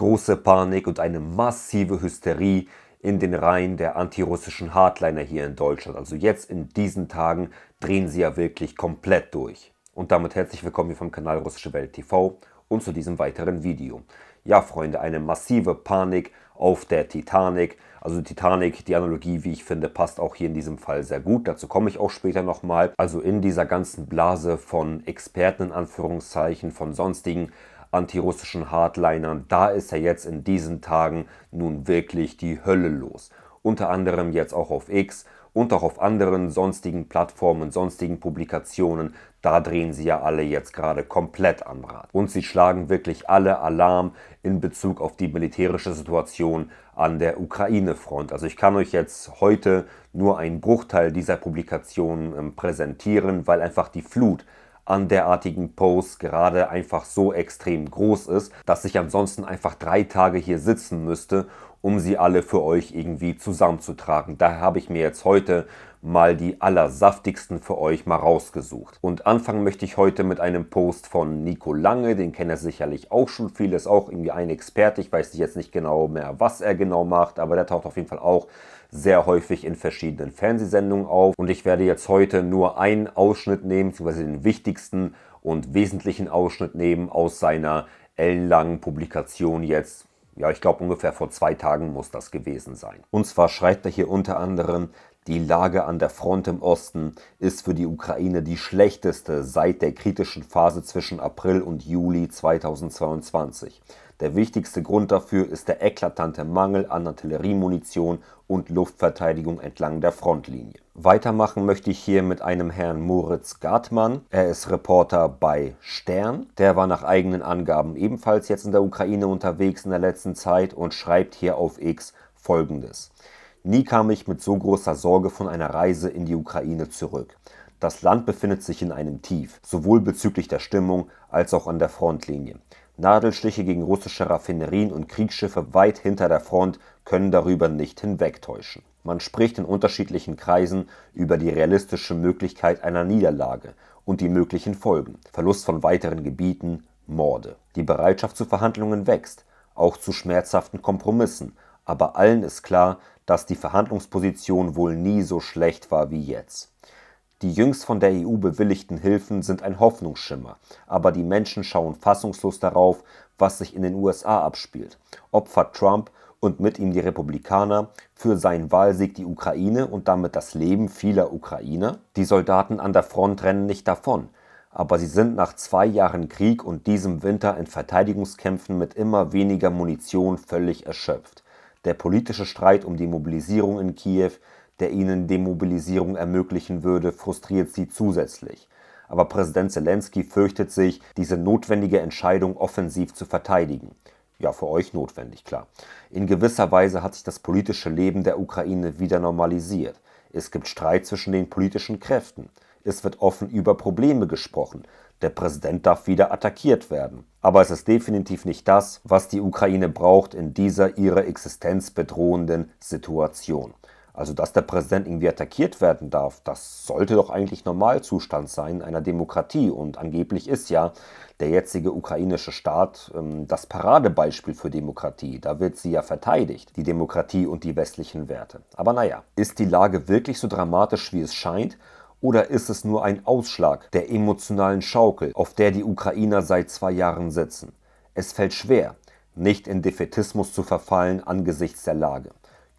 große Panik und eine massive Hysterie in den Reihen der antirussischen Hardliner hier in Deutschland. Also jetzt in diesen Tagen drehen sie ja wirklich komplett durch. Und damit herzlich willkommen hier vom Kanal Russische Welt TV und zu diesem weiteren Video. Ja, Freunde, eine massive Panik auf der Titanic. Also Titanic, die Analogie, wie ich finde, passt auch hier in diesem Fall sehr gut. Dazu komme ich auch später nochmal. Also in dieser ganzen Blase von Experten in Anführungszeichen, von sonstigen antirussischen Hardlinern, da ist ja jetzt in diesen Tagen nun wirklich die Hölle los. Unter anderem jetzt auch auf X und auch auf anderen sonstigen Plattformen, sonstigen Publikationen, da drehen sie ja alle jetzt gerade komplett am Rad. Und sie schlagen wirklich alle Alarm in Bezug auf die militärische Situation an der Ukraine-Front. Also ich kann euch jetzt heute nur einen Bruchteil dieser Publikationen ähm, präsentieren, weil einfach die Flut an derartigen Posts gerade einfach so extrem groß ist, dass ich ansonsten einfach drei Tage hier sitzen müsste, um sie alle für euch irgendwie zusammenzutragen. Daher habe ich mir jetzt heute mal die allersaftigsten für euch mal rausgesucht. Und anfangen möchte ich heute mit einem Post von Nico Lange, den kennt er sicherlich auch schon viel, ist auch irgendwie ein Experte, ich weiß jetzt nicht genau mehr, was er genau macht, aber der taucht auf jeden Fall auch sehr häufig in verschiedenen Fernsehsendungen auf. Und ich werde jetzt heute nur einen Ausschnitt nehmen, beziehungsweise den wichtigsten und wesentlichen Ausschnitt nehmen aus seiner ellenlangen Publikation jetzt. Ja, ich glaube ungefähr vor zwei Tagen muss das gewesen sein. Und zwar schreibt er hier unter anderem, die Lage an der Front im Osten ist für die Ukraine die schlechteste seit der kritischen Phase zwischen April und Juli 2022. Der wichtigste Grund dafür ist der eklatante Mangel an Artilleriemunition und Luftverteidigung entlang der Frontlinie. Weitermachen möchte ich hier mit einem Herrn Moritz Gartmann. Er ist Reporter bei Stern. Der war nach eigenen Angaben ebenfalls jetzt in der Ukraine unterwegs in der letzten Zeit und schreibt hier auf X folgendes. Nie kam ich mit so großer Sorge von einer Reise in die Ukraine zurück. Das Land befindet sich in einem Tief, sowohl bezüglich der Stimmung als auch an der Frontlinie. Nadelstiche gegen russische Raffinerien und Kriegsschiffe weit hinter der Front können darüber nicht hinwegtäuschen. Man spricht in unterschiedlichen Kreisen über die realistische Möglichkeit einer Niederlage und die möglichen Folgen Verlust von weiteren Gebieten, Morde. Die Bereitschaft zu Verhandlungen wächst, auch zu schmerzhaften Kompromissen, aber allen ist klar, dass die Verhandlungsposition wohl nie so schlecht war wie jetzt. Die jüngst von der EU bewilligten Hilfen sind ein Hoffnungsschimmer, aber die Menschen schauen fassungslos darauf, was sich in den USA abspielt. Opfert Trump und mit ihm die Republikaner, für seinen Wahlsieg die Ukraine und damit das Leben vieler Ukrainer? Die Soldaten an der Front rennen nicht davon, aber sie sind nach zwei Jahren Krieg und diesem Winter in Verteidigungskämpfen mit immer weniger Munition völlig erschöpft. Der politische Streit um die Mobilisierung in Kiew der ihnen Demobilisierung ermöglichen würde, frustriert sie zusätzlich. Aber Präsident Zelensky fürchtet sich, diese notwendige Entscheidung offensiv zu verteidigen. Ja, für euch notwendig, klar. In gewisser Weise hat sich das politische Leben der Ukraine wieder normalisiert. Es gibt Streit zwischen den politischen Kräften. Es wird offen über Probleme gesprochen. Der Präsident darf wieder attackiert werden. Aber es ist definitiv nicht das, was die Ukraine braucht in dieser ihre Existenz bedrohenden Situation. Also, dass der Präsident irgendwie attackiert werden darf, das sollte doch eigentlich Normalzustand sein einer Demokratie. Und angeblich ist ja der jetzige ukrainische Staat ähm, das Paradebeispiel für Demokratie. Da wird sie ja verteidigt, die Demokratie und die westlichen Werte. Aber naja, ist die Lage wirklich so dramatisch, wie es scheint? Oder ist es nur ein Ausschlag der emotionalen Schaukel, auf der die Ukrainer seit zwei Jahren sitzen? Es fällt schwer, nicht in Defetismus zu verfallen angesichts der Lage.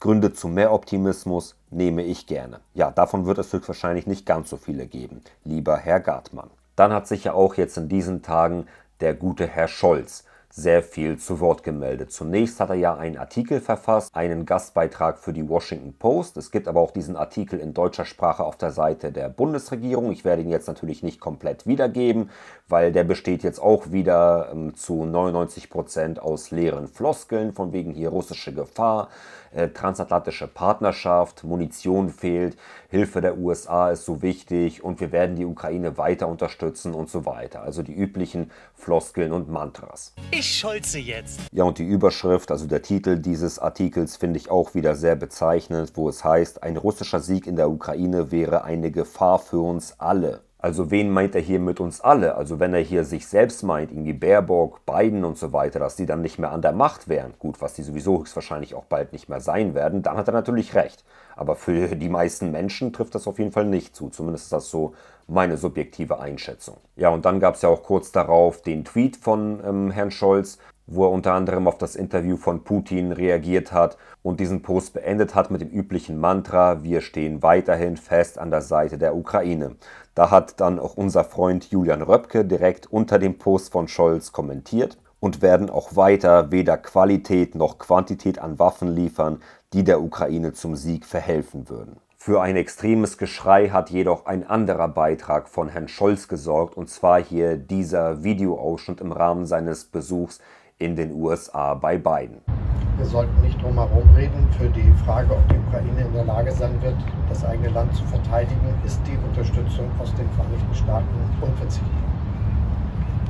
Gründe zu mehr Optimismus nehme ich gerne. Ja, davon wird es höchstwahrscheinlich nicht ganz so viele geben, lieber Herr Gartmann. Dann hat sich ja auch jetzt in diesen Tagen der gute Herr Scholz sehr viel zu Wort gemeldet. Zunächst hat er ja einen Artikel verfasst, einen Gastbeitrag für die Washington Post. Es gibt aber auch diesen Artikel in deutscher Sprache auf der Seite der Bundesregierung. Ich werde ihn jetzt natürlich nicht komplett wiedergeben, weil der besteht jetzt auch wieder ähm, zu 99% Prozent aus leeren Floskeln, von wegen hier russische Gefahr, äh, transatlantische Partnerschaft, Munition fehlt, Hilfe der USA ist so wichtig und wir werden die Ukraine weiter unterstützen und so weiter. Also die üblichen Floskeln und Mantras. Ich scholze jetzt. Ja, und die Überschrift, also der Titel dieses Artikels finde ich auch wieder sehr bezeichnend, wo es heißt, ein russischer Sieg in der Ukraine wäre eine Gefahr für uns alle. Also wen meint er hier mit uns alle? Also wenn er hier sich selbst meint, Ingi Baerbock, Biden und so weiter, dass die dann nicht mehr an der Macht wären, gut, was die sowieso höchstwahrscheinlich auch bald nicht mehr sein werden, dann hat er natürlich recht. Aber für die meisten Menschen trifft das auf jeden Fall nicht zu. Zumindest ist das so meine subjektive Einschätzung. Ja, und dann gab es ja auch kurz darauf den Tweet von ähm, Herrn Scholz, wo er unter anderem auf das Interview von Putin reagiert hat und diesen Post beendet hat mit dem üblichen Mantra, wir stehen weiterhin fest an der Seite der Ukraine. Da hat dann auch unser Freund Julian Röpke direkt unter dem Post von Scholz kommentiert und werden auch weiter weder Qualität noch Quantität an Waffen liefern, die der Ukraine zum Sieg verhelfen würden. Für ein extremes Geschrei hat jedoch ein anderer Beitrag von Herrn Scholz gesorgt, und zwar hier dieser Videoausschnitt im Rahmen seines Besuchs in den USA bei Biden. Wir sollten nicht drum herum reden. Für die Frage, ob die Ukraine in der Lage sein wird, das eigene Land zu verteidigen, ist die Unterstützung aus den Vereinigten Staaten unverzichtbar.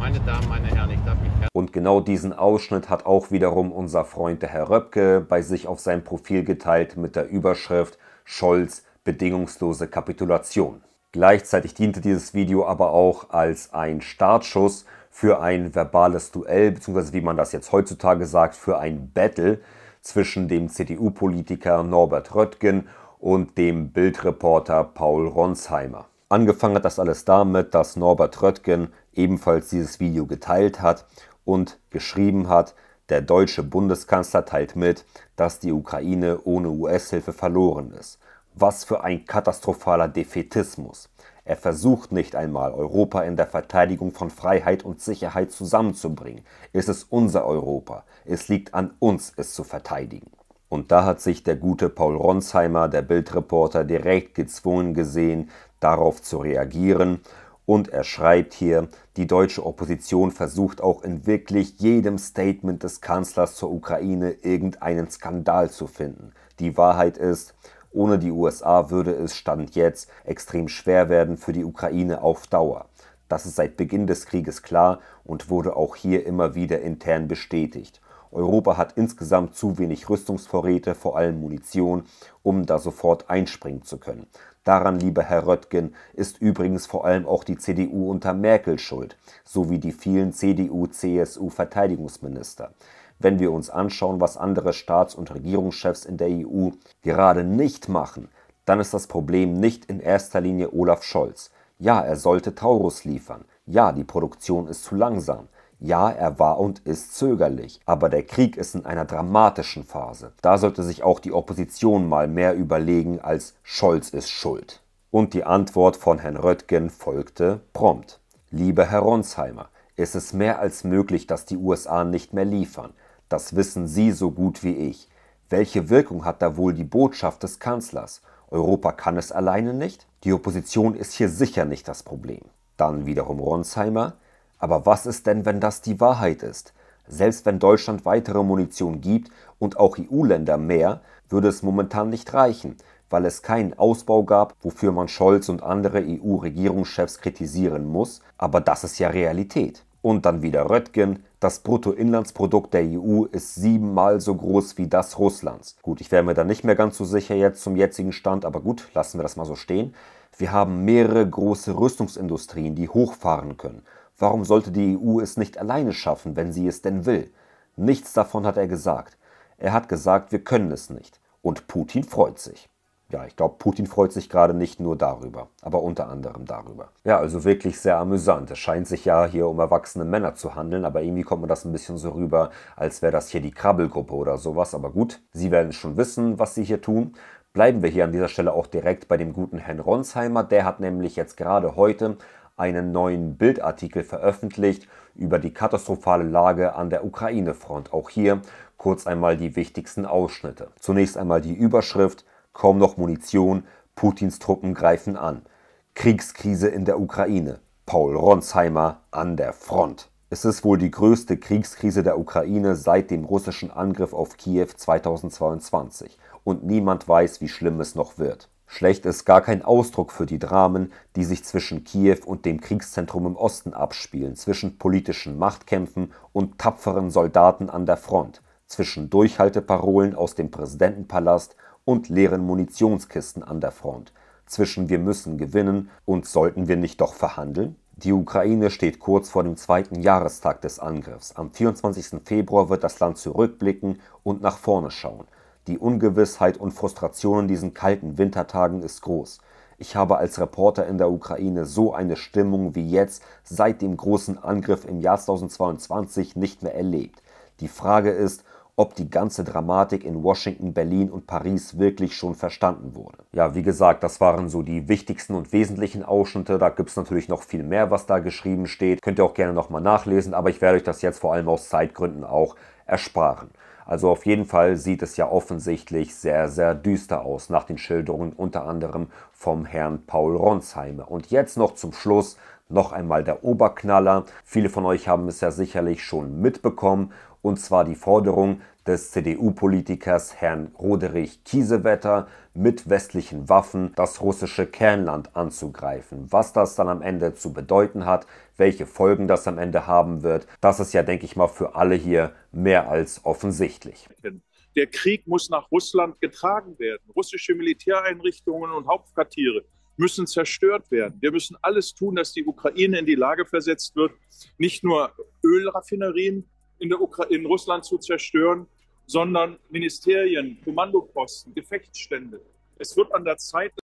Meine Damen, meine Herren, ich darf mich Und genau diesen Ausschnitt hat auch wiederum unser Freund der Herr Röpke bei sich auf sein Profil geteilt mit der Überschrift Scholz bedingungslose Kapitulation. Gleichzeitig diente dieses Video aber auch als ein Startschuss für ein verbales Duell, beziehungsweise wie man das jetzt heutzutage sagt, für ein Battle zwischen dem CDU-Politiker Norbert Röttgen und dem Bildreporter Paul Ronsheimer. Angefangen hat das alles damit, dass Norbert Röttgen ebenfalls dieses Video geteilt hat und geschrieben hat, der deutsche Bundeskanzler teilt mit, dass die Ukraine ohne US-Hilfe verloren ist. Was für ein katastrophaler Defetismus. Er versucht nicht einmal, Europa in der Verteidigung von Freiheit und Sicherheit zusammenzubringen. Es ist unser Europa. Es liegt an uns, es zu verteidigen. Und da hat sich der gute Paul Ronsheimer, der Bildreporter, direkt gezwungen gesehen, darauf zu reagieren und er schreibt hier, die deutsche Opposition versucht auch in wirklich jedem Statement des Kanzlers zur Ukraine irgendeinen Skandal zu finden. Die Wahrheit ist, ohne die USA würde es Stand jetzt extrem schwer werden für die Ukraine auf Dauer. Das ist seit Beginn des Krieges klar und wurde auch hier immer wieder intern bestätigt. Europa hat insgesamt zu wenig Rüstungsvorräte, vor allem Munition, um da sofort einspringen zu können. Daran, lieber Herr Röttgen, ist übrigens vor allem auch die CDU unter Merkel schuld, sowie die vielen CDU-CSU-Verteidigungsminister wenn wir uns anschauen, was andere Staats- und Regierungschefs in der EU gerade nicht machen, dann ist das Problem nicht in erster Linie Olaf Scholz. Ja, er sollte Taurus liefern. Ja, die Produktion ist zu langsam. Ja, er war und ist zögerlich, aber der Krieg ist in einer dramatischen Phase. Da sollte sich auch die Opposition mal mehr überlegen als Scholz ist schuld. Und die Antwort von Herrn Röttgen folgte prompt. Lieber Herr Ronsheimer, ist es mehr als möglich, dass die USA nicht mehr liefern. Das wissen Sie so gut wie ich. Welche Wirkung hat da wohl die Botschaft des Kanzlers? Europa kann es alleine nicht? Die Opposition ist hier sicher nicht das Problem. Dann wiederum Ronsheimer. Aber was ist denn, wenn das die Wahrheit ist? Selbst wenn Deutschland weitere Munition gibt und auch EU-Länder mehr, würde es momentan nicht reichen, weil es keinen Ausbau gab, wofür man Scholz und andere EU-Regierungschefs kritisieren muss. Aber das ist ja Realität. Und dann wieder Röttgen. Das Bruttoinlandsprodukt der EU ist siebenmal so groß wie das Russlands. Gut, ich wäre mir da nicht mehr ganz so sicher jetzt zum jetzigen Stand, aber gut, lassen wir das mal so stehen. Wir haben mehrere große Rüstungsindustrien, die hochfahren können. Warum sollte die EU es nicht alleine schaffen, wenn sie es denn will? Nichts davon hat er gesagt. Er hat gesagt, wir können es nicht. Und Putin freut sich ja, ich glaube, Putin freut sich gerade nicht nur darüber, aber unter anderem darüber. Ja, also wirklich sehr amüsant. Es scheint sich ja hier um erwachsene Männer zu handeln, aber irgendwie kommt mir das ein bisschen so rüber, als wäre das hier die Krabbelgruppe oder sowas. Aber gut, sie werden schon wissen, was sie hier tun. Bleiben wir hier an dieser Stelle auch direkt bei dem guten Herrn Ronsheimer. Der hat nämlich jetzt gerade heute einen neuen Bildartikel veröffentlicht über die katastrophale Lage an der Ukraine-Front. Auch hier kurz einmal die wichtigsten Ausschnitte. Zunächst einmal die Überschrift kaum noch Munition, Putins Truppen greifen an. Kriegskrise in der Ukraine. Paul Ronsheimer an der Front. Es ist wohl die größte Kriegskrise der Ukraine seit dem russischen Angriff auf Kiew 2022 und niemand weiß, wie schlimm es noch wird. Schlecht ist gar kein Ausdruck für die Dramen, die sich zwischen Kiew und dem Kriegszentrum im Osten abspielen, zwischen politischen Machtkämpfen und tapferen Soldaten an der Front, zwischen Durchhalteparolen aus dem Präsidentenpalast und leeren Munitionskisten an der Front zwischen wir müssen gewinnen und sollten wir nicht doch verhandeln? Die Ukraine steht kurz vor dem zweiten Jahrestag des Angriffs. Am 24. Februar wird das Land zurückblicken und nach vorne schauen. Die Ungewissheit und Frustration in diesen kalten Wintertagen ist groß. Ich habe als Reporter in der Ukraine so eine Stimmung wie jetzt seit dem großen Angriff im Jahr 2022 nicht mehr erlebt. Die Frage ist, ob die ganze Dramatik in Washington, Berlin und Paris wirklich schon verstanden wurde. Ja, wie gesagt, das waren so die wichtigsten und wesentlichen Ausschnitte. Da gibt es natürlich noch viel mehr, was da geschrieben steht. Könnt ihr auch gerne nochmal nachlesen, aber ich werde euch das jetzt vor allem aus Zeitgründen auch ersparen. Also auf jeden Fall sieht es ja offensichtlich sehr, sehr düster aus nach den Schilderungen unter anderem vom Herrn Paul Ronsheimer. Und jetzt noch zum Schluss noch einmal der Oberknaller. Viele von euch haben es ja sicherlich schon mitbekommen und zwar die Forderung des CDU-Politikers Herrn Roderich Kiesewetter mit westlichen Waffen das russische Kernland anzugreifen. Was das dann am Ende zu bedeuten hat, welche Folgen das am Ende haben wird, das ist ja, denke ich mal, für alle hier mehr als offensichtlich. Der Krieg muss nach Russland getragen werden. Russische Militäreinrichtungen und Hauptquartiere müssen zerstört werden. Wir müssen alles tun, dass die Ukraine in die Lage versetzt wird, nicht nur Ölraffinerien in, der in Russland zu zerstören, sondern Ministerien, Kommandoposten, Gefechtsstände. Es wird an der Zeit,